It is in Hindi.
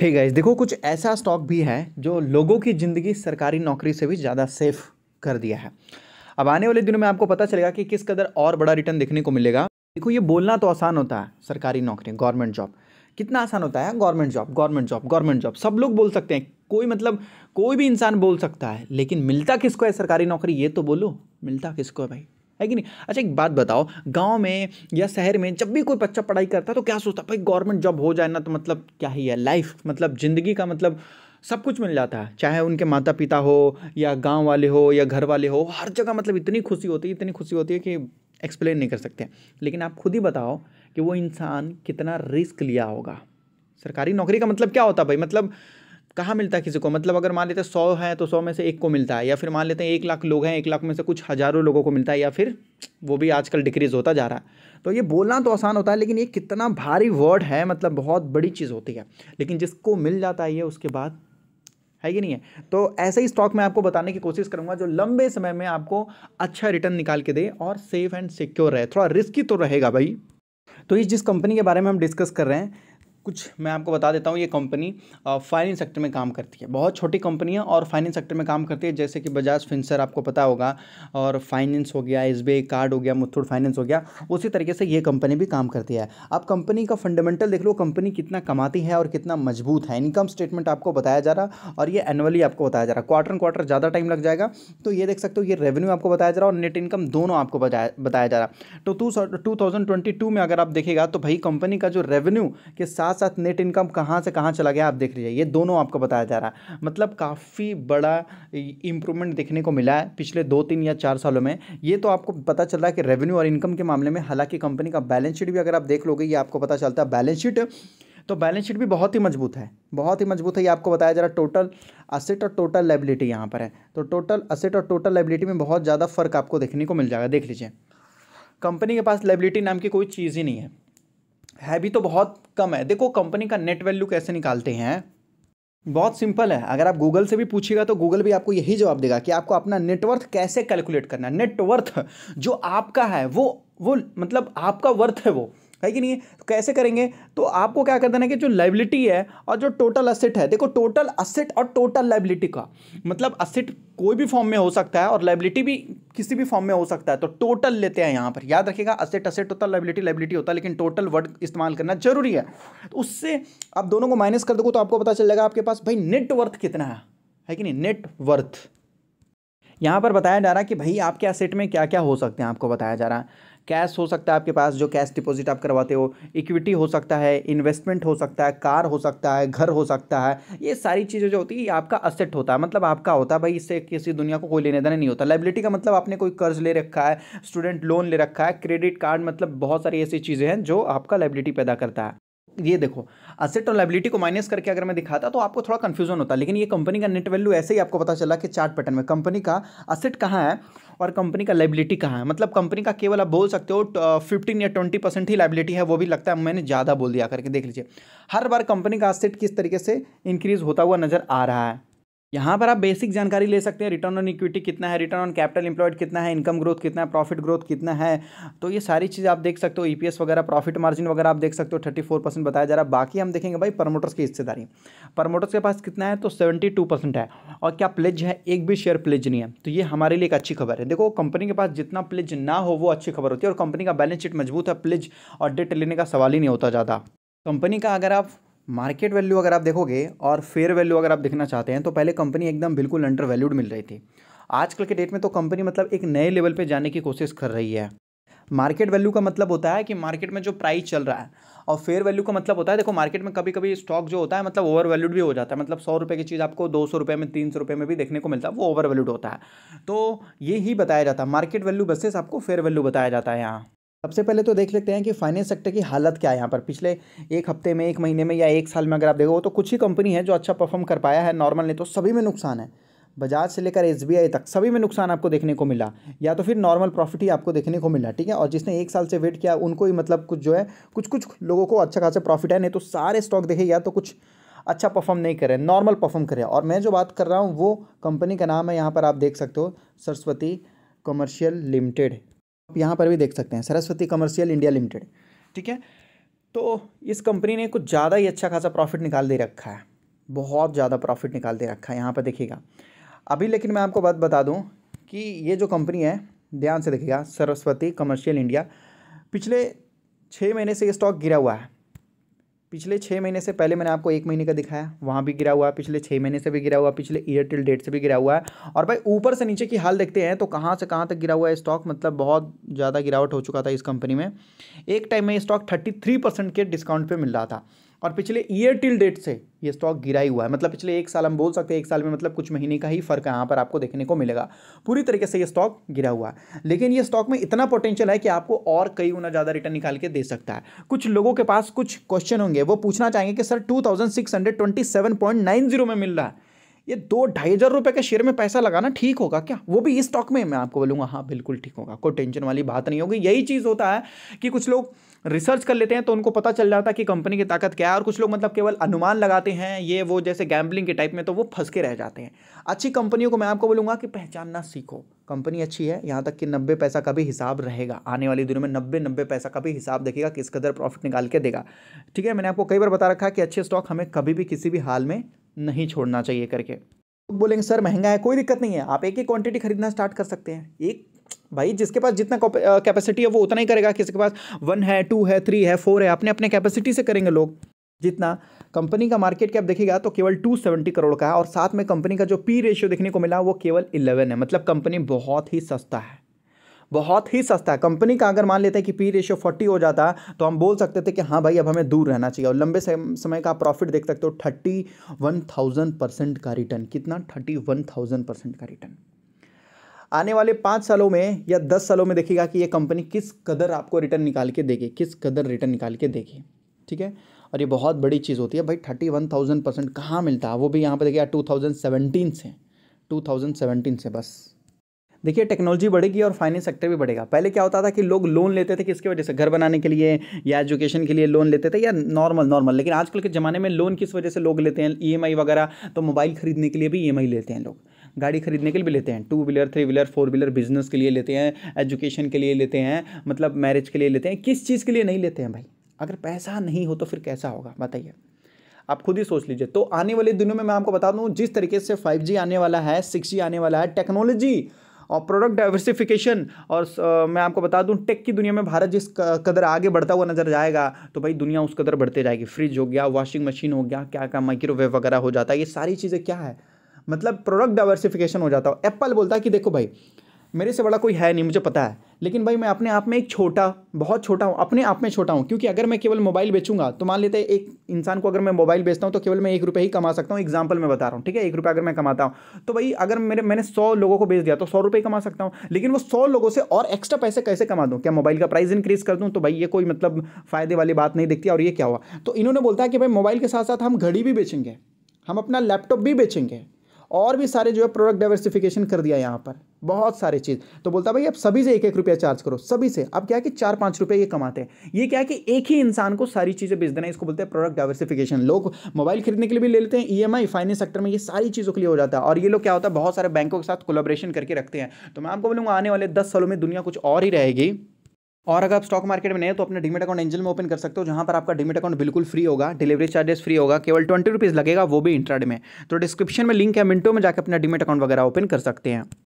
हे hey गाइस देखो कुछ ऐसा स्टॉक भी है जो लोगों की ज़िंदगी सरकारी नौकरी से भी ज़्यादा सेफ कर दिया है अब आने वाले दिनों में आपको पता चलेगा कि किस कदर और बड़ा रिटर्न देखने को मिलेगा देखो ये बोलना तो आसान होता है सरकारी नौकरी गवर्नमेंट जॉब कितना आसान होता है government job government job government job सब लोग बोल सकते हैं कोई मतलब कोई भी इंसान बोल सकता है लेकिन मिलता किसको है सरकारी नौकरी ये तो बोलो मिलता किसको है भाई है कि नहीं अच्छा एक बात बताओ गाँव में या शहर में जब भी कोई बच्चा पढ़ाई करता है तो क्या सोचता भाई गवर्नमेंट जॉब हो जाए ना तो मतलब क्या ही है लाइफ मतलब ज़िंदगी का मतलब सब कुछ मिल जाता है चाहे उनके माता पिता हो या गांव वाले हो या घर वाले हो हर जगह मतलब इतनी खुशी होती है इतनी खुशी होती है कि एक्सप्लेन नहीं कर सकते लेकिन आप खुद ही बताओ कि वो इंसान कितना रिस्क लिया होगा सरकारी नौकरी का मतलब क्या होता भाई मतलब कहाँ मिलता है किसी को मतलब अगर मान लेते हैं सौ है तो सौ में से एक को मिलता है या फिर मान लेते हैं एक लाख लोग हैं एक लाख में से कुछ हज़ारों लोगों को मिलता है या फिर वो भी आजकल डिक्रीज़ होता जा रहा है तो ये बोलना तो आसान होता है लेकिन ये कितना भारी वर्ड है मतलब बहुत बड़ी चीज़ होती है लेकिन जिसको मिल जाता है ये उसके बाद है कि नहीं है तो ऐसे ही स्टॉक मैं आपको बताने की कोशिश करूंगा जो लंबे समय में आपको अच्छा रिटर्न निकाल के दे और सेफ एंड सिक्योर रहे थोड़ा रिस्की तो रहेगा भाई तो इस जिस कंपनी के बारे में हम डिस्कस कर रहे हैं कुछ मैं आपको बता देता हूँ ये कंपनी फाइनेंस सेक्टर में काम करती है बहुत छोटी कंपनी है और फाइनेंस सेक्टर में काम करती है जैसे कि बजाज फिंसर आपको पता होगा और फाइनेंस हो गया एस कार्ड हो गया मुथूट फाइनेंस हो गया उसी तरीके से ये कंपनी भी काम करती है आप कंपनी का फंडामेंटल देख लो कंपनी कितना कमाती है और कितना मजबूत है इनकम स्टेटमेंट आपको बताया जा रहा और ये एनुअली आपको बताया जा रहा क्वार्टर क्वार्टर ज़्यादा टाइम लग जाएगा तो ये देख सकते हो ये रेवेन्यू आपको बताया जा रहा और नेट इनकम दोनों आपको बताया बताया जा रहा तो टू में अगर आप देखेगा तो भाई कंपनी का जो रेवेन्यू के साथ साथ नेट इनकम कहाँ से कहाँ चला गया आप देख लीजिए ये दोनों आपको बताया जा रहा है मतलब काफ़ी बड़ा इम्प्रूवमेंट देखने को मिला है पिछले दो तीन या चार सालों में ये तो आपको पता चल रहा है कि रेवेन्यू और इनकम के मामले में हालांकि कंपनी का बैलेंस शीट भी अगर आप देख लोगे ये आपको पता चलता है बैलेंस शीट तो बैलेंस शीट भी बहुत ही मजबूत है बहुत ही मजबूत है ये आपको बताया जा रहा है टोटल असेट और टोटल लाइबिलिटी यहाँ पर है तो टोटल असेट और टोटल लाइबिलिटी में बहुत ज़्यादा फर्क आपको देखने को मिल जाएगा देख लीजिए कंपनी के पास लाइबिलिटी नाम की कोई चीज़ ही नहीं है है भी तो बहुत कम है देखो कंपनी का नेट वैल्यू कैसे निकालते हैं बहुत सिंपल है अगर आप गूगल से भी पूछिएगा तो गूगल भी आपको यही जवाब देगा कि आपको अपना नेटवर्थ कैसे कैलकुलेट करना है नेटवर्थ जो आपका है वो वो मतलब आपका वर्थ है वो है कि नहीं तो कैसे करेंगे तो आपको क्या कर देना है कि जो लाइबिलिटी है और जो टोटल असेट है देखो टोटल असेट और टोटल लाइबिलिटी का मतलब असेट कोई भी फॉर्म में हो सकता है और लाइबिलिटी भी किसी भी फॉर्म में हो सकता है तो टोटल लेते हैं यहाँ पर याद रखिएगा असेट असेट होता है लाइबिलिटी लाइबिलिटी होता है लेकिन टोटल वर्ड इस्तेमाल करना जरूरी है तो उससे आप दोनों को माइनस कर दोगे तो आपको पता चलेगा आपके पास भाई नेटवर्थ कितना है है कि नहीं नेटवर्थ यहाँ पर बताया जा रहा है कि भाई आपके असेट में क्या क्या हो सकते हैं आपको बताया जा रहा है कैश हो सकता है आपके पास जो कैश डिपॉजिट आप करवाते हो इक्विटी हो सकता है इन्वेस्टमेंट हो सकता है कार हो सकता है घर हो सकता है ये सारी चीज़ें जो होती है ये आपका असेट होता है मतलब आपका होता है भाई इससे किसी दुनिया को कोई लेने देना नहीं होता लाइबिलिटी का मतलब आपने कोई कर्ज ले रखा है स्टूडेंट लोन ले रखा है क्रेडिट कार्ड मतलब बहुत सारी ऐसी चीज़ें हैं जो आपका लाइबिलिटी पैदा करता है ये देखो असेट और लाइबिलिटी को माइनस करके अगर मैं दिखाता तो आपको थोड़ा कन्फ्यूजन होता लेकिन ये कंपनी का नेट वैल्यू ऐसे ही आपको पता चला कि चार्ट पैटर्न में कंपनी का असेट कहाँ है और कंपनी का लाइबिलिटी कहाँ है मतलब कंपनी का केवल आप बोल सकते हो फिफ्टीन या ट्वेंटी परसेंट ही लाइबिलिटी है वो भी लगता है मैंने ज़्यादा बोल दिया करके देख लीजिए हर बार कंपनी का असेट किस तरीके से इंक्रीज़ होता हुआ नज़र आ रहा है यहाँ पर आप बेसिक जानकारी ले सकते हैं रिटर्न ऑन इक्विटी कितना है रिटर्न ऑन कैपिटल इंप्लॉयड कितना है इनकम ग्रोथ कितना है प्रॉफिट ग्रोथ कितना है तो ये सारी चीज़ आप देख सकते हो ईपीएस वगैरह प्रॉफिट मार्जिन वगैरह आप देख सकते हो थर्टी फोर परसेंट बताया जा रहा है बाकी हम देखेंगे भाई प्रमोटर्स की हिस्सेदारी प्रमोटर्स के पास कितना है तो सेवेंटी टू परसेंट है और क्या प्लेज है एक भी शेयर प्लेज नहीं है तो ये हमारे लिए एक अच्छी खबर है देखो कंपनी के पास जितना प्लेज ना हो वो अच्छी खबर होती है और कंपनी का बैलेंस शीट मजबूत है प्लेज और डेट लेने का सवाल ही नहीं होता ज़्यादा कंपनी का अगर आप मार्केट वैल्यू अगर आप देखोगे और फेयर वैल्यू अगर आप देखना चाहते हैं तो पहले कंपनी एकदम बिल्कुल अंडर वैल्यूड मिल रही थी आजकल के डेट में तो कंपनी मतलब एक नए लेवल पे जाने की कोशिश कर रही है मार्केट वैल्यू का मतलब होता है कि मार्केट में जो प्राइस चल रहा है और फेयर वैल्यू का मतलब होता है देखो मार्केट में कभी कभी स्टॉक जो होता है मतलब ओवर वैल्यूड भी हो जाता है मतलब सौ रुपये की चीज़ आपको दो सौ रुपये में तीन सौ रुपये में भी देखने को मिलता है वो ओवर वैल्यूड होता है तो ये ही बताया जाता है मार्केट वैल्यू बसेस आपको फेयर वैल्यू बताया जाता है यहाँ सबसे पहले तो देख लेते हैं कि फाइनेंस सेक्टर की हालत क्या है यहाँ पर पिछले एक हफ्ते में एक महीने में या एक साल में अगर आप देखो तो कुछ ही कंपनी है जो अच्छा परफॉर्म कर पाया है नॉर्मल नहीं तो सभी में नुकसान है बजाज से लेकर एस तक सभी में नुकसान आपको देखने को मिला या तो फिर नॉर्मल प्रॉफिट ही आपको देखने को मिला ठीक है और जिसने एक साल से वेट किया उनको ही मतलब कुछ जो है कुछ कुछ लोगों को अच्छा खासा प्रॉफिट है नहीं तो सारे स्टॉक देखे या तो कुछ अच्छा परफॉर्म नहीं करें नॉर्मल परफॉर्म करे और मैं जो बात कर रहा हूँ वो कंपनी का नाम है यहाँ पर आप देख सकते हो सरस्वती कमर्शियल लिमिटेड आप यहाँ पर भी देख सकते हैं सरस्वती कमर्शियल इंडिया लिमिटेड ठीक है तो इस कंपनी ने कुछ ज़्यादा ही अच्छा खासा प्रॉफिट निकाल दे रखा है बहुत ज़्यादा प्रॉफिट निकाल दे रखा है यहाँ पर देखिएगा अभी लेकिन मैं आपको बात बता दूँ कि ये जो कंपनी है ध्यान से देखिएगा सरस्वती कमर्शियल इंडिया पिछले छः महीने से ये स्टॉक गिरा हुआ है पिछले छः महीने से पहले मैंने आपको एक महीने का दिखाया वहाँ भी गिरा हुआ है पिछले छः महीने से भी गिरा हुआ पिछले ईयर टिल डेट से भी गिरा हुआ है और भाई ऊपर से नीचे की हाल देखते हैं तो कहाँ से कहाँ तक गिरा हुआ है स्टॉक मतलब बहुत ज़्यादा गिरावट हो चुका था इस कंपनी में एक टाइम में स्टॉक थर्टी थ्री परसेंट के डिस्काउंट पर मिल रहा था और पिछले ईयर टिल डेट से ये स्टॉक गिरा ही हुआ है मतलब पिछले एक साल हम बोल सकते हैं एक साल में मतलब कुछ महीने का ही फर्क यहाँ पर आपको देखने को मिलेगा पूरी तरीके से ये स्टॉक गिरा हुआ है लेकिन ये स्टॉक में इतना पोटेंशियल है कि आपको और कई गुना ज़्यादा रिटर्न निकाल के दे सकता है कुछ लोगों के पास कुछ क्वेश्चन होंगे वो पूछना चाहेंगे कि सर टू में मिल रहा है ये दो ढाई हज़ार रुपये के शेयर में पैसा लगाना ठीक होगा क्या वो भी इस स्टॉक में मैं आपको बोलूँगा हाँ बिल्कुल ठीक होगा कोई टेंशन वाली बात नहीं होगी यही चीज़ होता है कि कुछ लोग रिसर्च कर लेते हैं तो उनको पता चल जाता है कि कंपनी की ताकत क्या है और कुछ लोग मतलब केवल अनुमान लगाते हैं ये वो जैसे गैम्बलिंग के टाइप में तो वो फंस के रह जाते हैं अच्छी कंपनियों को मैं आपको बोलूँगा कि पहचानना सीखो कंपनी अच्छी है यहाँ तक कि नब्बे पैसा का भी हिसाब रहेगा आने वाले दिनों में नब्बे नब्बे पैसा का भी हिसाब देखेगा किस कदर प्रॉफिट निकाल के देगा ठीक है मैंने आपको कई बार बता रखा है कि अच्छे स्टॉक हमें कभी भी किसी भी हाल में नहीं छोड़ना चाहिए करके बोलेंगे सर महंगा है कोई दिक्कत नहीं है आप एक ही क्वांटिटी खरीदना स्टार्ट कर सकते हैं एक भाई जिसके पास जितना कैपेसिटी है वो उतना ही करेगा किसी के पास वन है टू है थ्री है फोर है अपने अपने कैपेसिटी से करेंगे लोग जितना कंपनी का मार्केट कैप देखेगा तो केवल 270 करोड़ का है और साथ में कंपनी का जो पी रेशियो देखने को मिला वो केवल 11 है मतलब कंपनी बहुत ही सस्ता है बहुत ही सस्ता है कंपनी का अगर मान लेते हैं कि पी रेशियो 40 हो जाता तो हम बोल सकते थे कि हाँ भाई अब हमें दूर रहना चाहिए और लंबे समय का प्रॉफिट देख सकते हो थर्टी वन थाउजेंड परसेंट का रिटर्न कितना थर्टी वन थाउजेंड परसेंट का रिटर्न आने वाले पाँच सालों में या दस सालों में देखिएगा कि ये कंपनी किस कदर आपको रिटर्न निकाल के देगी किस कदर रिटर्न निकाल के देगी ठीक है और ये बहुत बड़ी चीज़ होती है भाई थर्टी वन थाउजेंड परसेंट कहाँ मिलता है वो भी यहाँ पर देखिएगा टू थाउजेंड सेवेंटीन से टू थाउजेंड सेवेंटीन से बस देखिए टेक्नोलॉजी बढ़ेगी और फाइनेंस सेक्टर भी बढ़ेगा पहले क्या होता था कि लोग लोन लेते थे किसके वजह से घर बनाने के लिए या एजुकेशन के लिए लोन लेते थे या नॉर्मल नॉर्मल लेकिन आजकल के ज़माने में लोन किस वजह से लोग लेते हैं ई e वगैरह तो मोबाइल खरीदने के लिए भी ई e लेते हैं लोग गाड़ी खरीदने के लिए भी लेते हैं two wheeler three wheeler four wheeler business के लिए लेते हैं एजुकेशन के लिए लेते हैं मतलब मैरिज के लिए लेते हैं किस चीज़ के लिए नहीं लेते हैं भाई अगर पैसा नहीं हो तो फिर कैसा होगा बताइए आप खुद ही सोच लीजिए तो आने वाले दिनों में मैं आपको बता दूं जिस तरीके से फाइव आने वाला है सिक्स आने वाला है टेक्नोलॉजी और प्रोडक्ट डाइवर्सिफिकेशन और मैं आपको बता दूं टेक की दुनिया में भारत जिस कदर आगे बढ़ता हुआ नजर जाएगा तो भाई दुनिया उस कदर बढ़ते जाएगी फ्रिज हो गया वॉशिंग मशीन हो गया क्या क्या माइक्रोवेव वगैरह हो जाता है ये सारी चीज़ें क्या है मतलब प्रोडक्ट डाइवर्सिफिकेशन हो जाता हो एप्पल बोलता है कि देखो भाई मेरे से बड़ा कोई है नहीं मुझे पता है लेकिन भाई मैं अपने आप में एक छोटा बहुत छोटा हूँ अपने आप में छोटा हूँ क्योंकि अगर मैं केवल मोबाइल बेचूंगा तो मान लेते हैं एक इंसान को अगर मैं मोबाइल बेचता हूँ तो केवल मैं एक रुपये ही कमा सकता हूँ एग्जाम्पल मैं बता रहा हूँ ठीक है एक रुपये अगर मैं कमाता हूँ तो भाई अगर मेरे मैंने सौ लोगों को बेच दिया तो सौ रुपये कमा सकता हूँ लेकिन वो सौ लोगों से और एक्स्ट्रा पैसे कैसे कमा दूँ क्या मोबाइल का प्राइस इंक्रीज़ कर दूँ तो भाई ये कोई मतलब फ़ायदे वाली बात नहीं दिखती और ये क्या हुआ तो इन्होंने बोलता है कि भाई मोबाइल के साथ साथ हम घड़ी भी बेचेंगे हम अपना लैपटॉप भी बेचेंगे और भी सारे जो है प्रोडक्ट डाइवर्सिफिकेशन कर दिया यहाँ पर बहुत सारे चीज़ तो बोलता भाई आप सभी से एक एक रुपया चार्ज करो सभी से अब क्या है कि चार पाँच रुपये ये कमाते हैं ये क्या है कि एक ही इंसान को सारी चीज़ें बेच देना है इसको बोलते हैं प्रोडक्ट डाइवर्सिफिकेशन लोग मोबाइल खरीदने के लिए भी ले लेते हैं ईएमआई फाइनेंस सेक्टर में ये सारी चीज़ों के लिए हो जाता है और ये लोग क्या होता है बहुत सारे बैंकों के साथ कोलाब्रेशन करके रखते हैं तो मैं आपको बोलूँगा आने वाले दस सालों में दुनिया कुछ और ही रहेगी और अगर आप स्टॉक मार्केट में नहीं तो अपने डिमिट अकाउंट एंजल में ओपन कर सकते हो जहां पर आपका डिमिट अकाउंट बिल्कुल फ्री होगा डिलीवरी चार्जेस फ्री होगा केवल ट्वेंटी रुपीज़ लगेगा वो भी इंट्राडे में तो डिस्क्रिप्शन में लिंक है मिनटों में जाकर अपना डिमिट अकाउंट वगैरह ओपन कर सकते हैं